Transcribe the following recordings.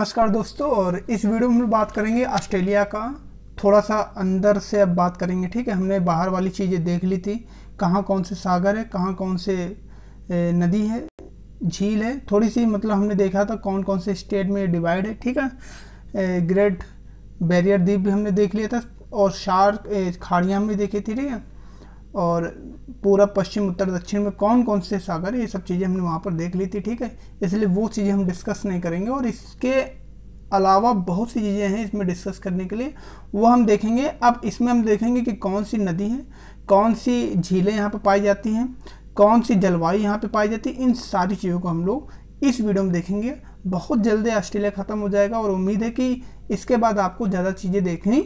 नमस्कार दोस्तों और इस वीडियो में हम बात करेंगे ऑस्ट्रेलिया का थोड़ा सा अंदर से अब बात करेंगे ठीक है हमने बाहर वाली चीज़ें देख ली थी कहाँ कौन से सागर है कहाँ कौन से नदी है झील है थोड़ी सी मतलब हमने देखा था कौन कौन से स्टेट में डिवाइड है ठीक है ग्रेट बैरियर द्वीप भी हमने देख लिया था और शार्क खाड़ियाँ भी देखी थी ठीक है और पूरा पश्चिम उत्तर दक्षिण में कौन कौन से सागर ये सब चीज़ें हमने वहाँ पर देख ली थी ठीक है इसलिए वो चीज़ें हम डिस्कस नहीं करेंगे और इसके अलावा बहुत सी चीज़ें हैं इसमें डिस्कस करने के लिए वो हम देखेंगे अब इसमें हम देखेंगे कि कौन सी नदी है कौन सी झीलें यहाँ पर पाई जाती हैं कौन सी जलवायु यहाँ पर पाई जाती है इन सारी चीज़ों को हम लोग इस वीडियो में देखेंगे बहुत जल्दी ऑस्ट्रेलिया ख़त्म हो जाएगा और उम्मीद है कि इसके बाद आपको ज़्यादा चीज़ें देखनी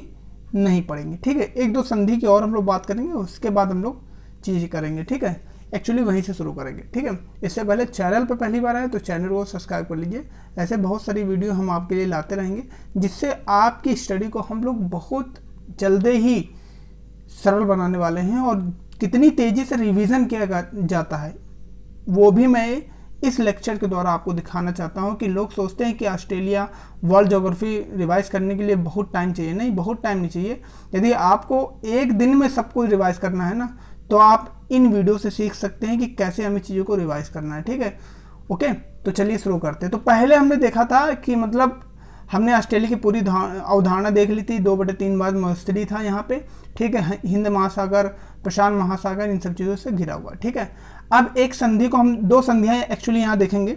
नहीं पड़ेंगे ठीक है एक दो संधि की और हम लोग बात करेंगे उसके बाद हम लोग चीज़ करेंगे ठीक है एक्चुअली वहीं से शुरू करेंगे ठीक है इससे पहले चैनल पर पहली बार आए तो चैनल को सब्सक्राइब कर लीजिए ऐसे बहुत सारी वीडियो हम आपके लिए लाते रहेंगे जिससे आपकी स्टडी को हम लोग बहुत जल्दी ही सरल बनाने वाले हैं और कितनी तेज़ी से रिवीजन किया जाता है वो भी मैं इस लेक्चर के द्वारा आपको दिखाना चाहता हूँ कि लोग सोचते हैं कि ऑस्ट्रेलिया वर्ल्ड जोग्राफी रिवाइज करने के लिए बहुत टाइम चाहिए नहीं बहुत टाइम नहीं चाहिए यदि आपको एक दिन में सब कुछ रिवाइज करना है ना तो आप इन वीडियो से सीख सकते हैं कि कैसे हमें चीज़ों को रिवाइज करना है ठीक है ओके तो चलिए शुरू करते हैं तो पहले हमने देखा था कि मतलब हमने ऑस्ट्रेलिया की पूरी अवधारणा देख ली थी दो बटे तीन बाद मस्तरी था यहाँ पे ठीक है हिंद महासागर प्रशांत महासागर इन सब चीज़ों से घिरा हुआ ठीक है अब एक संधि को हम दो संधियाँ एक्चुअली यहाँ देखेंगे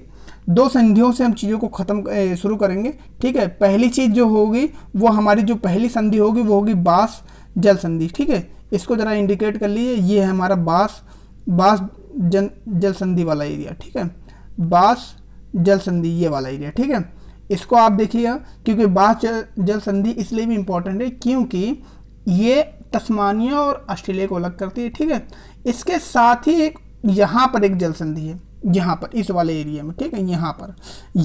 दो संधियों से हम चीज़ों को ख़त्म शुरू करेंगे ठीक है पहली चीज़ जो होगी वो हमारी जो पहली संधि होगी वो होगी बास जल संधि ठीक है इसको ज़रा इंडिकेट कर लीजिए ये है हमारा बास बास जन जल संधि वाला एरिया ठीक है बास जल संधि ये वाला एरिया ठीक है इसको आप देखिएगा क्योंकि बास जल संधि इसलिए भी इम्पोर्टेंट है क्योंकि ये तस्मानिया और ऑस्ट्रेलिया को अलग करती है ठीक है इसके साथ ही एक यहाँ पर एक जल संधि है यहाँ पर इस वाले एरिया में ठीक है यहाँ पर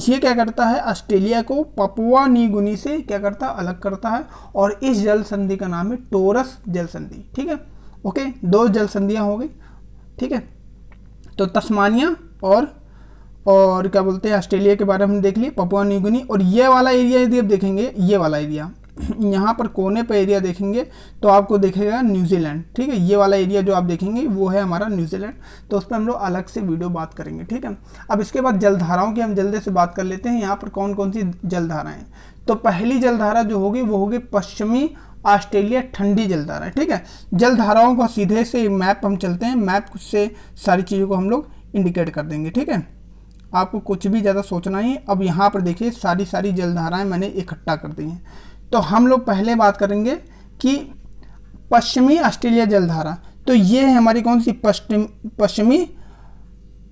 ये क्या करता है ऑस्ट्रेलिया को पपुआ नीगुनी से क्या करता है अलग करता है और इस जल संधि का नाम है टोरस जल संधि ठीक है ओके दो जल संधियाँ हो गई ठीक है तो तस्मानिया और और क्या बोलते हैं ऑस्ट्रेलिया के बारे में देख लिए पपुआ न्यूगिनी और ये वाला एरिया यदि आप देखेंगे ये वाला एरिया यहाँ पर कोने पर एरिया देखेंगे तो आपको देखेगा न्यूजीलैंड ठीक है ये वाला एरिया जो आप देखेंगे वो है हमारा न्यूजीलैंड तो उस पर हम लोग अलग से वीडियो बात करेंगे ठीक है अब इसके बाद जलधाराओं की हम जल्दी से बात कर लेते हैं यहाँ पर कौन कौन सी जलधाराएँ तो पहली जलधारा जो होगी वो होगी पश्चिमी ऑस्ट्रेलिया ठंडी जलधारा ठीक है जलधाराओं को सीधे से मैप हम चलते हैं मैप से सारी चीज़ों को हम लोग इंडिकेट कर देंगे ठीक है आपको कुछ भी ज़्यादा सोचना ही अब यहाँ पर देखिए सारी सारी जलधाराएँ मैंने इकट्ठा कर दी हैं तो हम लोग पहले बात करेंगे कि पश्चिमी ऑस्ट्रेलिया जलधारा तो ये है हमारी कौन सी पश्चिम पश्चिमी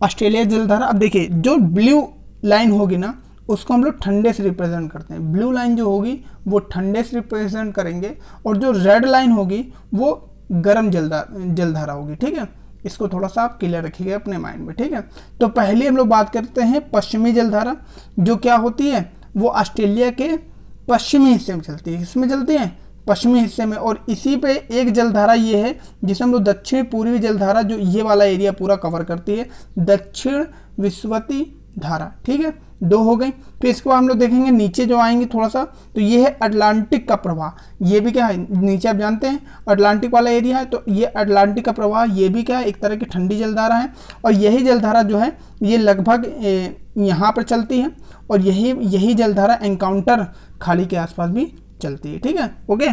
ऑस्ट्रेलिया जलधारा अब देखिए जो ब्लू लाइन होगी ना उसको हम लोग ठंडे से रिप्रेजेंट करते हैं ब्लू लाइन जो होगी वो ठंडे से रिप्रेजेंट करेंगे और जो रेड लाइन होगी वो गर्म जलधा जलधारा होगी ठीक है इसको थोड़ा सा आप क्लियर रखिएगा अपने माइंड में ठीक है तो पहले हम लोग बात करते हैं पश्चिमी जलधारा जो क्या होती है वो ऑस्ट्रेलिया के पश्चिमी हिस्से में चलती है इसमें चलती है पश्चिमी हिस्से में और इसी पे एक जलधारा ये है जिसे हम लोग दक्षिण पूर्वी जलधारा जो ये वाला एरिया पूरा कवर करती है दक्षिण विश्वती धारा ठीक है दो हो गई फिर तो इसको हम लोग देखेंगे नीचे जो आएंगे थोड़ा सा तो ये है अटलांटिक का प्रवाह ये भी क्या है नीचे आप जानते हैं अटलांटिक वाला एरिया है तो ये अटलांटिक का प्रवाह ये भी क्या है एक तरह की ठंडी जलधारा है और यही जलधारा जो है ये लगभग यहाँ पर चलती है और यही यही जलधारा एनकाउंटर खाली के आसपास भी चलती है ठीक है ओके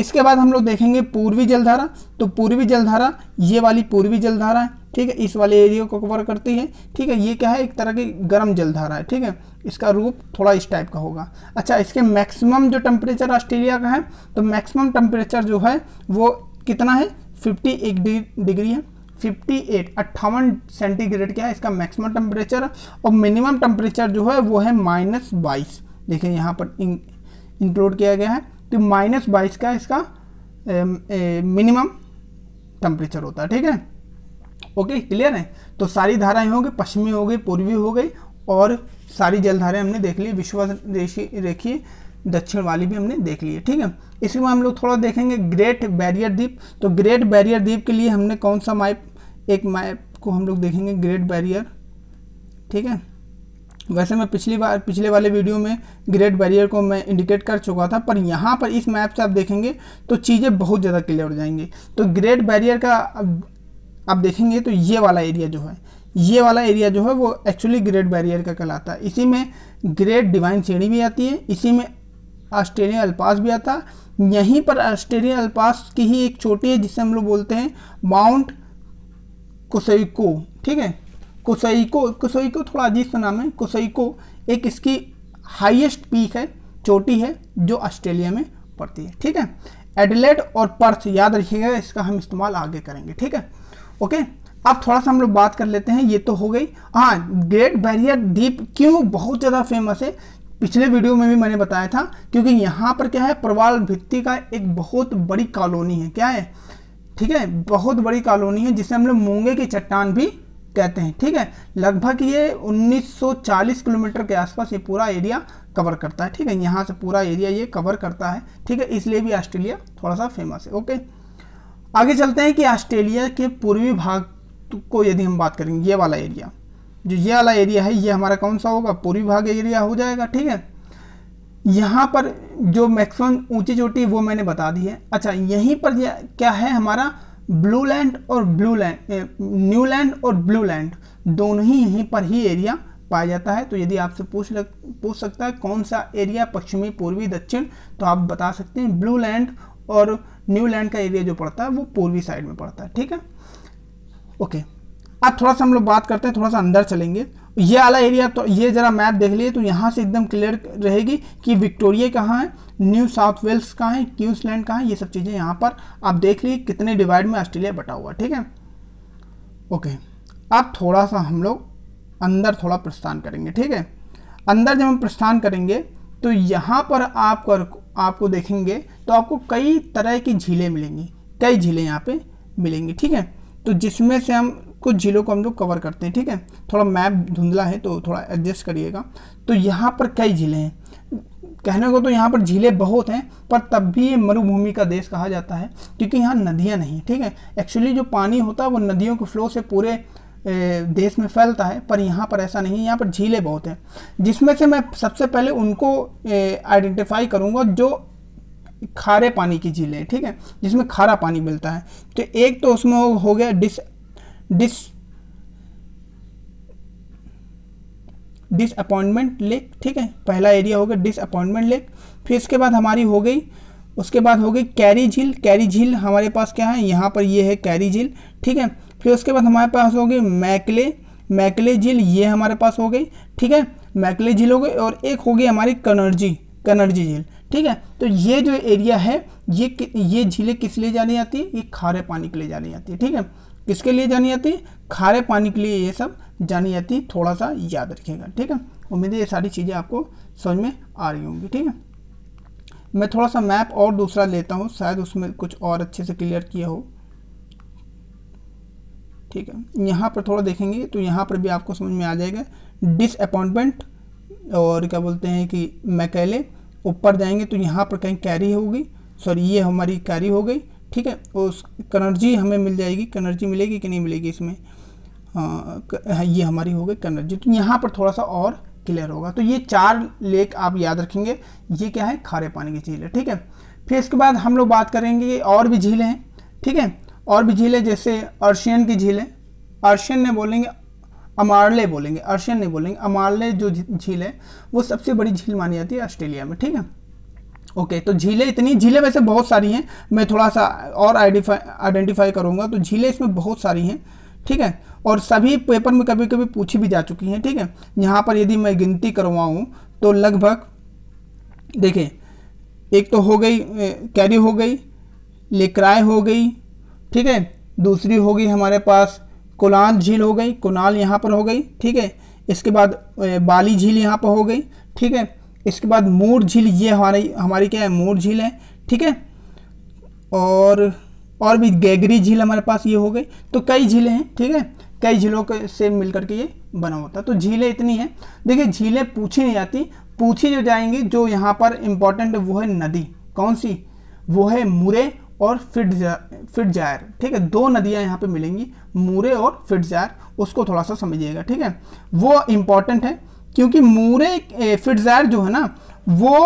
इसके बाद हम लोग देखेंगे पूर्वी जलधारा तो पूर्वी जलधारा ये वाली पूर्वी जलधारा है ठीक है इस वाले एरिया को कवर करती है ठीक है ये क्या है एक तरह की गर्म जलधारा है ठीक है इसका रूप थोड़ा इस टाइप का होगा अच्छा इसके मैक्सिमम जो टेम्परेचर ऑस्ट्रेलिया का है तो मैक्सिमम टेम्परेचर जो है वो कितना है फिफ्टी डिग्री है 58 अट्ठावन सेंटीग्रेड क्या है इसका मैक्सिमम टेम्परेचर और मिनिमम टेम्परेचर जो है वो है माइनस बाईस देखिए यहाँ पर इंक्लूड किया गया है तो माइनस बाईस का इसका मिनिमम टेम्परेचर होता है ठीक है ओके क्लियर है तो सारी धाराएं होंगी पश्चिमी हो गई पूर्वी हो गई और सारी जलधाराएं हमने देख ली विश्व रेखी दक्षिण वाली भी हमने देख ली है ठीक है इसी में हम लोग थोड़ा देखेंगे ग्रेट बैरियर द्वीप तो ग्रेट बैरियर द्वीप के लिए हमने कौन सा मैप एक मैप को हम लोग देखेंगे ग्रेट बैरियर ठीक है वैसे मैं पिछली बार पिछले वाले वीडियो में ग्रेट बैरियर को मैं इंडिकेट कर चुका था पर यहाँ पर इस मैप से आप देखेंगे तो चीज़ें बहुत ज़्यादा क्लियर हो जाएंगी तो ग्रेट बैरियर का आप देखेंगे तो ये वाला एरिया जो है ये वाला एरिया जो है वो एक्चुअली ग्रेट बैरियर का कहलाता है इसी में ग्रेट डिवाइन सीढ़ी भी आती है इसी में ऑस्ट्रेलिया अल्पास भी आता यहीं पर ऑस्ट्रेलियन अल्पास की ही एक छोटी है जिसे हम लोग बोलते हैं माउंट कोसैको ठीक है कुसईको कुसईको थोड़ा अजीब सा नाम है कुसईको एक इसकी हाईएस्ट पीक है चोटी है जो ऑस्ट्रेलिया में पड़ती है ठीक है एडलेट और पर्थ याद रखिएगा इसका हम इस्तेमाल आगे करेंगे ठीक है ओके अब थोड़ा सा हम लोग बात कर लेते हैं ये तो हो गई हाँ ग्रेट बैरियर डीप क्यों बहुत ज़्यादा फेमस है पिछले वीडियो में भी मैंने बताया था क्योंकि यहाँ पर क्या है प्रवाल भित्ति का एक बहुत बड़ी कॉलोनी है क्या है ठीक है बहुत बड़ी कॉलोनी है जिसे हम लोग मूंगे की चट्टान भी कहते हैं ठीक है लगभग ये 1940 किलोमीटर के आसपास ये पूरा एरिया कवर करता है ठीक है यहाँ से पूरा एरिया ये कवर करता है ठीक है इसलिए भी ऑस्ट्रेलिया थोड़ा सा फेमस है ओके आगे चलते हैं कि ऑस्ट्रेलिया के पूर्वी भाग को यदि हम बात करेंगे ये वाला एरिया जो ये वाला एरिया है ये हमारा कौन सा होगा पूर्वी भाग एरिया हो जाएगा ठीक है यहाँ पर जो मैक्सिमम ऊंची चोटी वो मैंने बता दी है अच्छा यहीं पर क्या है हमारा ब्लू लैंड और ब्लू लैंड न्यू लैंड और ब्लू लैंड दोनों ही यहीं पर ही एरिया पाया जाता है तो यदि आपसे पूछ लग, पूछ सकता है कौन सा एरिया पश्चिमी पूर्वी दक्षिण तो आप बता सकते हैं ब्लू लैंड और न्यू लैंड का एरिया जो पड़ता है वो पूर्वी साइड में पड़ता है ठीक है ओके अब थोड़ा सा हम लोग बात करते हैं थोड़ा सा अंदर चलेंगे ये वाला एरिया तो ये ज़रा मैप देख लिए तो यहाँ से एकदम क्लियर रहेगी कि विक्टोरिया कहाँ है न्यू साउथ वेल्स कहाँ है क्यूंसलैंड कहाँ है ये सब चीज़ें यहाँ पर आप देख लीजिए कितने डिवाइड में ऑस्ट्रेलिया बटा हुआ ठीक है ओके अब थोड़ा सा हम लोग अंदर थोड़ा प्रस्थान करेंगे ठीक है अंदर जब हम प्रस्थान करेंगे तो यहाँ पर आपको आपको देखेंगे तो आपको कई तरह की झीलें मिलेंगी कई झीलें यहाँ पे मिलेंगी ठीक है तो जिसमें से हम कुछ ज़िलों को हम लोग कवर करते हैं ठीक है थोड़ा मैप धुंधला है तो थोड़ा एडजस्ट करिएगा तो यहाँ पर कई ज़िले हैं कहने को तो यहाँ पर झीलें बहुत हैं पर तब भी ये मरुभूमि का देश कहा जाता है क्योंकि यहाँ नदियाँ नहीं ठीक है एक्चुअली जो पानी होता है वो नदियों के फ्लो से पूरे देश में फैलता है पर यहाँ पर ऐसा नहीं है यहाँ पर झीलें बहुत हैं जिसमें से मैं सबसे पहले उनको आइडेंटिफाई करूँगा जो खारे पानी की झीलें ठीक है जिसमें खारा पानी मिलता है तो एक तो उसमें हो गया डिस डिस डिसअपॉइंटमेंट लेक ठीक है पहला एरिया हो गया डिसअपॉइंटमेंट लेक फिर इसके बाद हमारी हो गई उसके बाद हो गई कैरी झील कैरी झील हमारे पास क्या है यहाँ पर ये है कैरी झील ठीक है फिर उसके बाद हमारे पास हो गई मैकले मैकले झील ये हमारे पास हो गई ठीक है मैकले झील हो गई और एक हो गई हमारी कनर्जी कनर्जी झील ठीक है तो ये जो एरिया है ये ये झीलें किस लिए जानी जाती है ये खारे पानी के लिए जानी जाती है ठीक है किसके लिए जानी जाती है खारे पानी के लिए ये सब जानी जाती है थोड़ा सा याद रखिएगा ठीक है उम्मीद है ये सारी चीज़ें आपको समझ में आ रही होंगी ठीक है मैं थोड़ा सा मैप और दूसरा लेता हूँ शायद उसमें कुछ और अच्छे से क्लियर किया हो ठीक है यहाँ पर थोड़ा देखेंगे तो यहाँ पर भी आपको समझ में आ जाएगा डिसअपॉइंटमेंट और क्या बोलते हैं कि मैकेले ऊपर जाएंगे तो यहाँ पर कहीं कैरी होगी सॉरी ये हमारी कैरी हो गई ठीक है तो उस कनर्जी हमें मिल जाएगी कनर्जी मिलेगी कि नहीं मिलेगी इसमें आ, हाँ, हाँ, ये हमारी हो गई कनर्जी तो यहाँ पर थोड़ा सा और क्लियर होगा तो ये चार लेक आप याद रखेंगे ये क्या है खारे पानी की झील है ठीक है फिर इसके बाद हम लोग बात करेंगे और भी झीलें हैं ठीक है और भी झीलें जैसे अर्शियन की झीलें अर्शियन ने बोलेंगे अमारले बोलेंगे अर्शियन ने बोलेंगे अमारले जो झील है वो सबसे बड़ी झील मानी जाती है ऑस्ट्रेलिया में ठीक है ओके तो झीलें इतनी झीलें वैसे बहुत सारी हैं मैं थोड़ा सा और आइडेंटिफाई आइडेंटिफाई करूँगा तो झीलें इसमें बहुत सारी हैं ठीक है और सभी पेपर में कभी कभी पूछी भी जा चुकी हैं ठीक है यहाँ पर यदि मैं गिनती करवाऊँ तो लगभग देखें एक तो हो गई कैरी हो गई लेकराय हो गई ठीक है दूसरी हो गई हमारे पास कोलान झील हो गई कुनाल यहाँ पर हो गई ठीक है इसके बाद बाली झील यहाँ पर हो गई ठीक है इसके बाद मोर झील ये हमारी हमारी क्या है मोर झील है ठीक है और और भी गैगरी झील हमारे पास ये हो गई तो कई झीलें हैं ठीक है कई झीलों के से मिलकर के ये बना होता है तो झीलें इतनी हैं देखिए झीलें पूछी नहीं जाती पूछी जो जाएंगी जो यहाँ पर इम्पॉर्टेंट वो है नदी कौन सी वो है मुरे और फिट जा, फिट जायर ठीक है दो नदियाँ यहाँ पे मिलेंगी मुरे और फिट जायर उसको थोड़ा सा समझिएगा ठीक है वो इम्पॉर्टेंट है क्योंकि मूरे फिटजैर जो है ना वो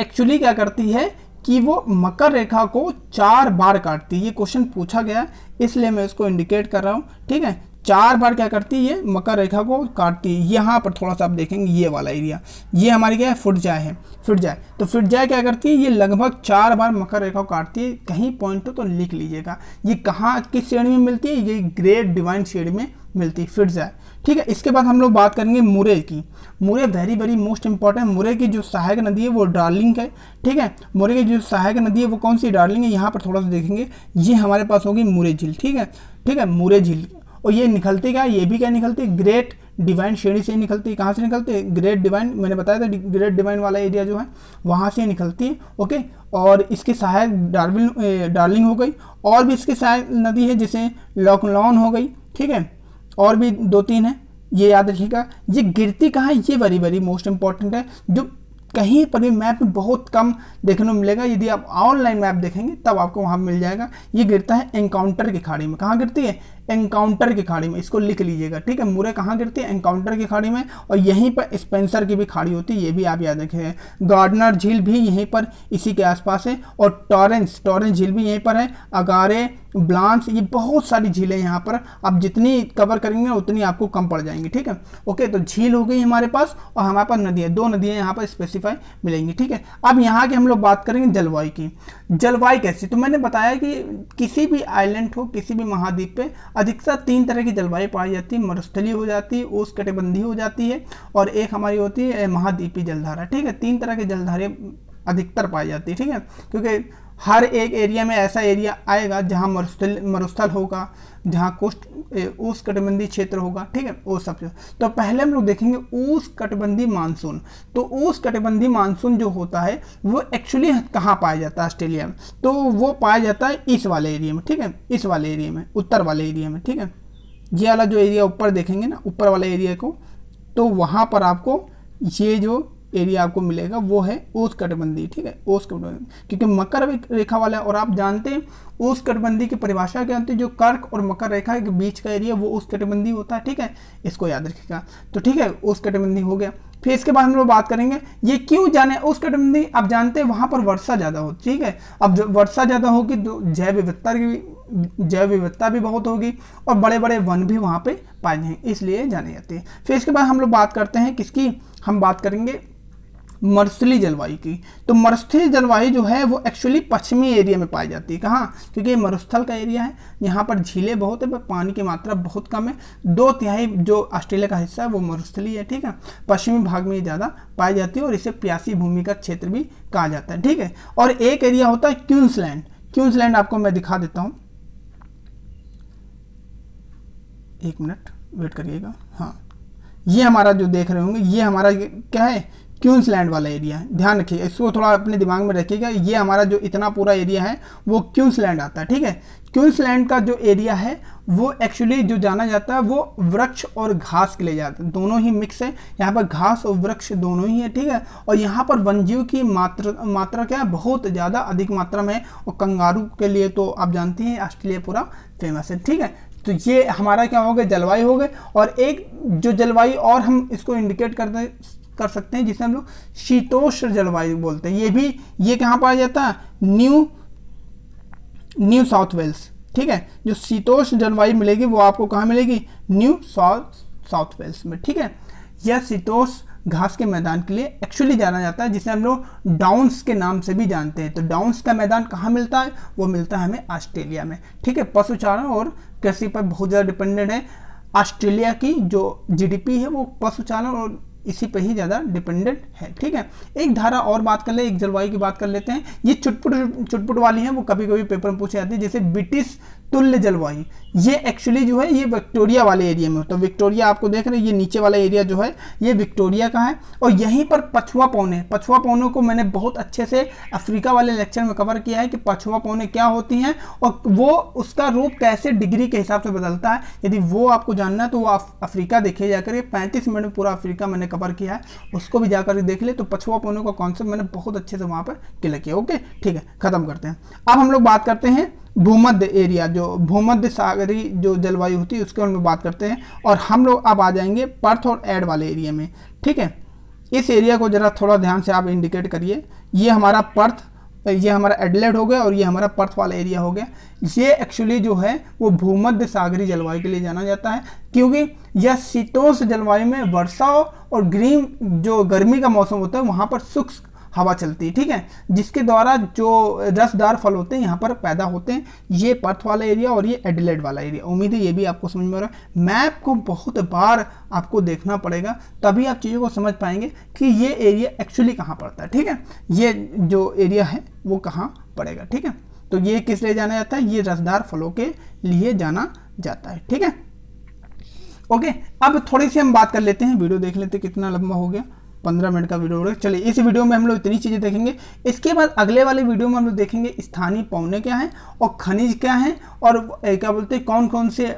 एक्चुअली क्या करती है कि वो मकर रेखा को चार बार काटती है ये क्वेश्चन पूछा गया इसलिए मैं इसको इंडिकेट कर रहा हूँ ठीक है चार बार क्या करती है मकर रेखा को काटती है यहाँ पर थोड़ा सा आप देखेंगे ये वाला एरिया ये हमारी क्या है फुट जाए है जाए तो जाए क्या करती है ये लगभग चार बार मकर रेखा को काटती है कहीं पॉइंट हो तो लिख लीजिएगा ये कहाँ किस श्रेणी में मिलती है ये ग्रेट डिवाइन श्रेणी में मिलती फिर जाए ठीक है इसके बाद हम लोग बात करेंगे मुरे की मुरे वेरी वेरी मोस्ट इंपॉर्टेंट मुरे की जो सहायक नदी है वो डार्लिंग है ठीक है मुरे की जो सहायक नदी है वो कौन सी डार्लिंग है यहाँ पर थोड़ा सा देखेंगे ये हमारे पास होगी मुरे झील ठीक है ठीक है मुरे झील और ये निकलती क्या ये भी क्या निकलती ग्रेट डिवाइन श्रेणी से निकलती है कहाँ से निकलती है ग्रेट डिवाइन मैंने बताया था ग्रेट डिवाइन वाला एरिया जो है वहाँ से निकलती है ओके और इसके सहायक डार्विन डार्लिंग हो गई और भी इसके सहायक नदी है जैसे लॉकलॉन हो गई ठीक है और भी दो तीन है ये याद रखिएगा ये गिरती कहाँ है ये वेरी वेरी मोस्ट इंपॉर्टेंट है जो कहीं पर भी मैप में बहुत कम देखने को मिलेगा यदि आप ऑनलाइन मैप देखेंगे तब आपको वहाँ मिल जाएगा ये गिरता है एनकाउंटर की खाड़ी में कहाँ गिरती है एनकाउंटर की खाड़ी में इसको लिख लीजिएगा ठीक है मुरे कहाँ गिरती है एनकाउंटर की खाड़ी में और यहीं पर स्पेंसर की भी खाड़ी होती है ये भी आप याद रखें गार्डनर झील भी यहीं पर इसी के आसपास है और टॉरेंस टॉरेंस झील भी यहीं पर है अगारे ब्लांस ये बहुत सारी झीलें यहाँ पर आप जितनी कवर करेंगे उतनी आपको कम पड़ जाएंगी ठीक है ओके तो झील हो गई हमारे पास और हमारे पास नदियाँ दो नदियाँ यहाँ पर स्पेसिफाई मिलेंगी ठीक है अब यहाँ की हम लोग बात करेंगे जलवायु की जलवायु कैसी तो मैंने बताया कि किसी भी आइलैंड हो किसी भी महाद्वीप पे अधिकतर तीन तरह की जलवायु पाई जाती है मरुस्थली हो जाती है ओस कटिबंधी हो जाती है और एक हमारी होती है महाद्वीपी जलधारा ठीक है तीन तरह की जलधारे अधिकतर पाई जाती है ठीक है क्योंकि हर एक एरिया में ऐसा एरिया आएगा जहाँ मरुस्थल मरुस्थल होगा जहाँ कोष्ठ ऊस कटबंदी क्षेत्र होगा ठीक है वो सब तो पहले हम लोग देखेंगे ऊस कटबंधी मानसून तो ऊस कटबंधी मानसून जो होता है वो एक्चुअली कहाँ पाया जाता है ऑस्ट्रेलिया में तो वो पाया जाता है इस वाले एरिया में ठीक है इस वाले एरिया में उत्तर वाले एरिया में ठीक है ये वाला जो एरिया ऊपर देखेंगे ना ऊपर वाले एरिया को तो वहाँ पर आपको ये जो एरिया आपको मिलेगा वो है ओस कटबंदी ठीक है ओस कटबंदी क्योंकि मकर रेखा वाला है और आप जानते हैं ओस कटबंदी की परिभाषा क्या होती है जो कर्क और मकर रेखा के बीच का एरिया वो ओस कटबंदी होता है ठीक है इसको याद रखिएगा तो ठीक है ओस कटबंदी हो गया फिर इसके बाद हम लोग बात करेंगे ये क्यों जाने उस कटबंदी आप जानते हैं वहाँ पर वर्षा ज़्यादा हो ठीक है अब वर्षा ज़्यादा होगी तो जैव विविधता की जैव विविधता भी बहुत होगी और बड़े बड़े वन भी वहाँ पे पाए जाएंगे इसलिए जाने जाते हैं फिर इसके बाद हम लोग बात करते हैं किसकी हम बात करेंगे मरुस्थली जलवायु की तो मरुस्थली जलवायु जो है वो एक्चुअली पश्चिमी एरिया में पाई जाती है कहाँ क्योंकि ये मरुस्थल का एरिया है यहाँ पर झीलें बहुत है पर पानी की मात्रा बहुत कम है दो तिहाई जो ऑस्ट्रेलिया का हिस्सा है वो मरुस्थली है ठीक है पश्चिमी भाग में ज़्यादा पाई जाती है और इसे प्यासी भूमि का क्षेत्र भी कहा जाता है ठीक है और एक एरिया होता है क्यूंसलैंड क्यूंसलैंड आपको मैं दिखा देता हूँ एक मिनट वेट करिएगा हाँ ये हमारा जो देख रहे होंगे ये हमारा क्या है क्यूंसलैंड वाला एरिया है ध्यान रखिएगा इसको थोड़ा अपने दिमाग में रखिएगा ये हमारा जो इतना पूरा एरिया है वो क्यूंसलैंड आता है ठीक है क्यूंसलैंड का जो एरिया है वो एक्चुअली जो जाना जाता है वो वृक्ष और घास के लिए जाता है दोनों ही मिक्स है यहाँ पर घास और वृक्ष दोनों ही है ठीक है और यहाँ पर वन्यजीव की मात्र मात्रा क्या है बहुत ज़्यादा अधिक मात्रा में और कंगारू के लिए तो आप जानते हैं ऑस्ट्रेलिया पूरा फेमस है ठीक है तो ये हमारा क्या हो गया जलवायु हो गए और एक जो जलवायु और हम इसको इंडिकेट करते हैं कर सकते हैं जिसे हम लोग शीतोष्ण जलवायु बोलते हैं ये भी ये कहाँ पाया जाता है न्यू न्यू साउथ वेल्स ठीक है जो शीतोष्ण जलवायु मिलेगी वो आपको कहाँ मिलेगी न्यू साउथ साउथ वेल्स में ठीक है यह शीतोष घास के मैदान के लिए एक्चुअली जाना जाता है जिसे हम लोग डाउन्स के नाम से भी जानते हैं तो डाउन्स का मैदान कहाँ मिलता है वो मिलता है हमें ऑस्ट्रेलिया में ठीक है पशुचारण और कृषि पर बहुत ज़्यादा डिपेंडेंट है ऑस्ट्रेलिया की जो जीडीपी है वो पशुचालन और इसी पे ही ज़्यादा डिपेंडेंट है ठीक है एक धारा और बात कर ले एक जलवायु की बात कर लेते हैं ये चुटपुट चुटपुट वाली है वो कभी कभी पेपर में पूछे जाते हैं जैसे ब्रिटिश तुल्य जलवायु ये एक्चुअली जो है ये विक्टोरिया वाले एरिया में होता है विक्टोरिया आपको देख रहे हैं ये नीचे वाला एरिया जो है ये विक्टोरिया का है और यहीं पर पछुआ पौने पछुआ पौने को मैंने बहुत अच्छे से अफ्रीका वाले लेक्चर में कवर किया है कि पछुआ पौने क्या होती हैं और वो उसका रूप कैसे डिग्री के हिसाब से बदलता है यदि वो आपको जानना है तो वो अफ्रीका देखिए जाकर ये पैंतीस मिनट में पूरा अफ्रीका मैंने कवर किया है उसको भी जाकर देख ले तो पछुआ पौने का कॉन्सेप्ट मैंने बहुत अच्छे से वहाँ पर क्लियर किया ओके ठीक है ख़त्म करते हैं अब हम लोग बात करते हैं भूमध्य एरिया जो भूमध्य सागरी जो जलवायु होती है उसके में बात करते हैं और हम लोग अब आ जाएंगे पर्थ और एड वाले एरिया में ठीक है इस एरिया को ज़रा थोड़ा ध्यान से आप इंडिकेट करिए ये हमारा पर्थ ये हमारा एडलेड हो गया और ये हमारा पर्थ वाला एरिया हो गया ये एक्चुअली जो है वो भूमध्य सागरी जलवायु के लिए जाना जाता है क्योंकि यह शीतोष जलवायु में वर्षा और ग्रीन जो गर्मी का मौसम होता है वहाँ पर शुष्क हवा चलती है ठीक है जिसके द्वारा जो रसदार फल होते हैं यहाँ पर पैदा होते हैं ये पर्थ वाला एरिया और ये एडिलेड वाला एरिया उम्मीद है ये भी आपको समझ में आ रहा है मैप को बहुत बार आपको देखना पड़ेगा तभी आप चीज़ों को समझ पाएंगे कि ये एरिया एक्चुअली कहाँ पड़ता है ठीक है ये जो एरिया है वो कहाँ पड़ेगा ठीक है तो ये किस लिए जाना जाता है ये रसदार फलों के लिए जाना जाता है ठीक है ओके अब थोड़ी सी हम बात कर लेते हैं वीडियो देख लेते कितना लंबा हो गया पंद्रह मिनट का वीडियो चलिए इस वीडियो में हम लोग इतनी चीज़ें देखेंगे इसके बाद अगले वाले वीडियो में हम लोग देखेंगे स्थानीय पौने क्या हैं और खनिज क्या हैं और क्या बोलते हैं कौन कौन से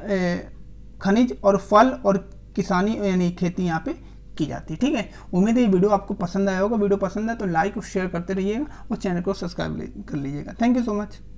खनिज और फल और किसानी यानी खेती यहाँ पे की जाती है ठीक है उम्मीद है ये वीडियो आपको पसंद आया होगा वीडियो पसंद आए तो लाइक और शेयर करते रहिएगा और चैनल को सब्सक्राइब कर लीजिएगा थैंक यू सो मच